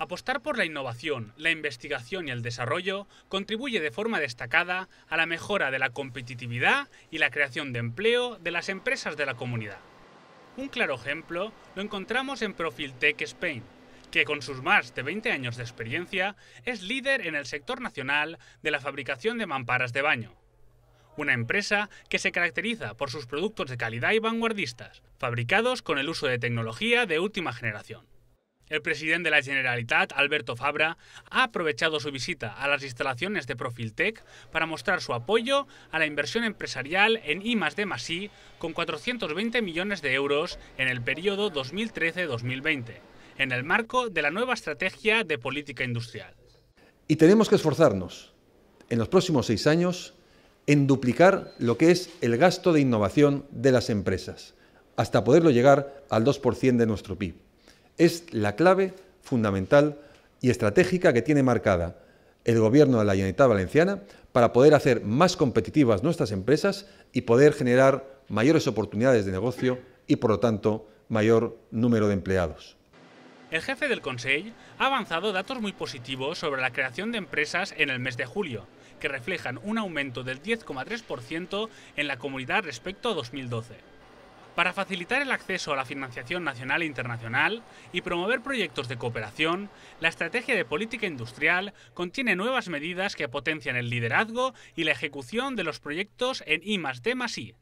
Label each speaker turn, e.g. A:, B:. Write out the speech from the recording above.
A: Apostar por la innovación, la investigación y el desarrollo contribuye de forma destacada a la mejora de la competitividad y la creación de empleo de las empresas de la comunidad. Un claro ejemplo lo encontramos en Profiltech Spain, que con sus más de 20 años de experiencia es líder en el sector nacional de la fabricación de mamparas de baño. Una empresa que se caracteriza por sus productos de calidad y vanguardistas, fabricados con el uso de tecnología de última generación. El presidente de la Generalitat, Alberto Fabra, ha aprovechado su visita a las instalaciones de Profiltec para mostrar su apoyo a la inversión empresarial en I D I con 420 millones de euros en el periodo 2013-2020, en el marco de la nueva estrategia de política industrial.
B: Y tenemos que esforzarnos en los próximos seis años en duplicar lo que es el gasto de innovación de las empresas, hasta poderlo llegar al 2% de nuestro PIB es la clave fundamental y estratégica que tiene marcada el gobierno de la Generalitat Valenciana para poder hacer más competitivas nuestras empresas y poder generar mayores oportunidades de negocio y, por lo tanto, mayor número de empleados.
A: El jefe del Consejo ha avanzado datos muy positivos sobre la creación de empresas en el mes de julio, que reflejan un aumento del 10,3% en la comunidad respecto a 2012. Para facilitar el acceso a la financiación nacional e internacional y promover proyectos de cooperación, la Estrategia de Política Industrial contiene nuevas medidas que potencian el liderazgo y la ejecución de los proyectos en I.